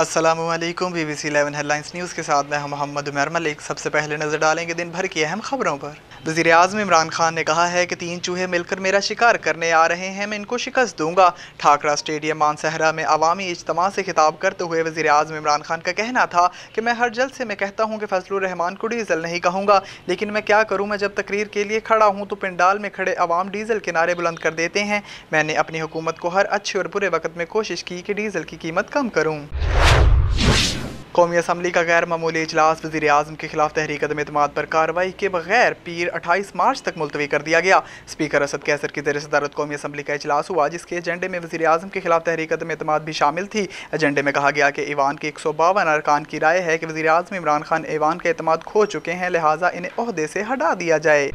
Aslam B C eleven headlines news के साथ मैं मोहम्मद उमर मलिक सबसे पहले नज़र डालेंगे दिन भर की अहम खबरों पर वज़ी अजम इमरान खान ने कहा है कि तीन चूहे मिलकर मेरा शिकार करने आ रहे हैं मैं इनको शिकस्त दूंगा ठाकरा स्टेडियम मानसहरा में अवामी इजतम से खिताब करते हुए वजी अजम इमरान खान का कहना था कि मैं हर जल्द से मैं कहता हूँ कि फजलरहमान को डीजल नहीं कहूँगा लेकिन मैं क्या करूँ मैं जब तकरीर के लिए खड़ा हूँ तो पिंडाल में खड़े अवाम डीजल के नारे बुलंद कर देते हैं मैंने अपनी हुकूमत को हर अच्छे और बुरे वक्त में कोशिश की कि डीजल की कीमत कम करूँ कौमी असम्बली का गैर मामूली इजलास वजी अजम के खिलाफ तहरीक अदम अतम पर कार्रवाई के बगैर पीर अट्ठाईस मार्च तक मुलतवी कर दिया गया स्पीकर असद कैसर की जर सदारत कौमी असम्बली का अजलास हुआ जिसके एजेंडे में वजी अजम के खिलाफ तहरीक अदम अतम भी शामिल थी एजेंडे में कहा गया कि ईवान के एक सौ बावन अरकान की राय है कि वजी अजम इमरान खान ईवान का अतमाद खो चुके हैं लिहाजा इन्हें अहदे से हटा दिया जाए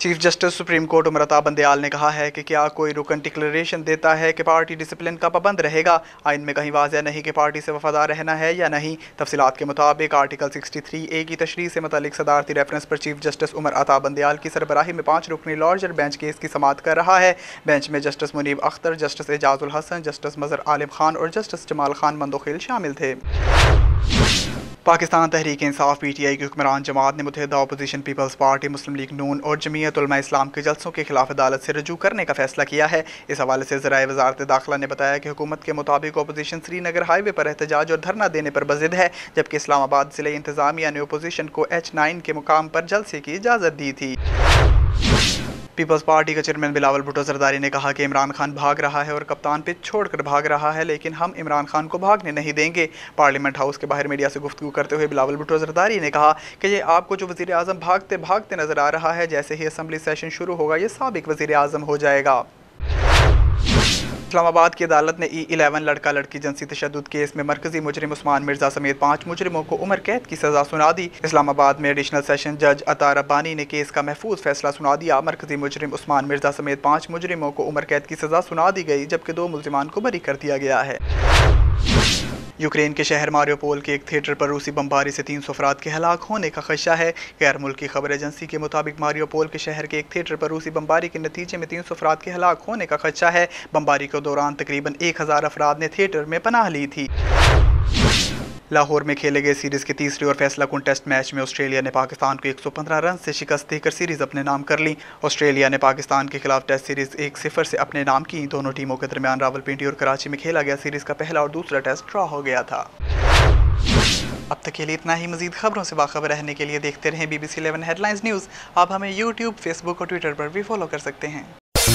chief justice supreme court Umar Ata Bandial ने कहा है कि क्या कोई रुकन डिक्लेरेशन देता है कि पार्टी डिसिप्लिन का पाबंद रहेगा आइन हाँ, में कहीं वाजह नहीं कि पार्टी से वफादार रहना है या नहीं तफसीत के मुताबिक आर्टिकल 63 ए की तशरी से मतलब सदारती रेफरेंस पर चीफ जस्टिस उमर अता बंदयाल की सरबराही में पाँच रुकनी लॉर्जर बेंच केस की समात कर रहा है बेंच में justice Munib Akhtar justice Ijazul Hasan justice Mazhar Alam Khan और जस्टिस जमाल खान मंदोखिल शामिल थे Pakistan Tehreek Insaf P T I की हुक्मरान जमात ने मुतहदा opposition Peoples Party Muslim League Noon और जमीयतलमा इस्लाम के जलसों के खिलाफ अदालत से रजू करने का फैसला किया है इस हवाले से ज़रा वजारत दाखिला ने बताया कि हुकूमत के मुताबिक अपोजीशन श्रीनगर हाईवे पर एहतजाज और धरना देने पर बजिद है जबकि इस्लामाबाद जिले इंतजामिया ने अपोजीशन को एच नाइन के मुकाम पर जलसे की इजाज़त दी थी पीपल्स पार्टी के चेयरमैन बिलावल भुट्टो जरदारी ने कहा कि इमरान खान भाग रहा है और कप्तान पिच छोड़कर भाग रहा है लेकिन हम इमरान खान को भागने नहीं देंगे पार्लियामेंट हाउस के बाहर मीडिया से गुफ्तू करते हुए बिलावल भुट्टो जरदारी ने कहा कि ये आपको जो वजी भागते भागते नजर आ रहा है जैसे ही असम्बली सेशन शुरू होगा ये सबक वजी अजम हो जाएगा इस्लामाबाद की अदालत ने ई e इलेवन लड़का लड़की जनसी तशद केस में मरकजी मुजरिम उस्मान मिर्जा समेत पाँच मुजरिमों को उम्र कैद की सजा सुना दी इस्लामाबाद में एडिशनल सेशन जज अता रब्बानी ने केस का महफूज फैसला सुना दिया मरकजी मुजरिम उस्मान मिर्जा समेत पाँच मुजरिमों को उम्र कैद की सजा सुना दी गई जबकि दो मुलजमान को बरी कर दिया गया है यूक्रेन के शहर मारियोपोल के एक थिएटर पर रूसी बमबारी से तीन सौ अफराद के हलाक होने का खदशा है गैर मुल्की खबर एजेंसी के मुताबिक मारियोपोल के शहर के एक थिएटर पर रूसी बमबारी के नतीजे में तीन सौ अफराद के हलाक होने का खदशा है बमबारी के दौरान तकरीबन एक हज़ार अफराद ने थिएटर में पनाह ली थी लाहौर में खेले गए सीरीज के तीसरे और फैसला कुन टेस्ट मैच में ऑस्ट्रेलिया ने पाकिस्तान को 115 रन से शिकस्त देकर सीरीज अपने नाम कर ली ऑस्ट्रेलिया ने पाकिस्तान के खिलाफ टेस्ट सीरीज एक सिफर से अपने नाम की दोनों टीमों के दरमियान रावलपिंडी और कराची में खेला गया सीरीज का पहला और दूसरा टेस्ट ड्रा हो गया था अब तक के लिए इतना ही मजीद खबरों से बाखबर रहने के लिए देखते रहें बीबीसी इलेवन हेडलाइंस न्यूज़ आप हमें यूट्यूब फेसबुक और ट्विटर पर भी फॉलो कर सकते हैं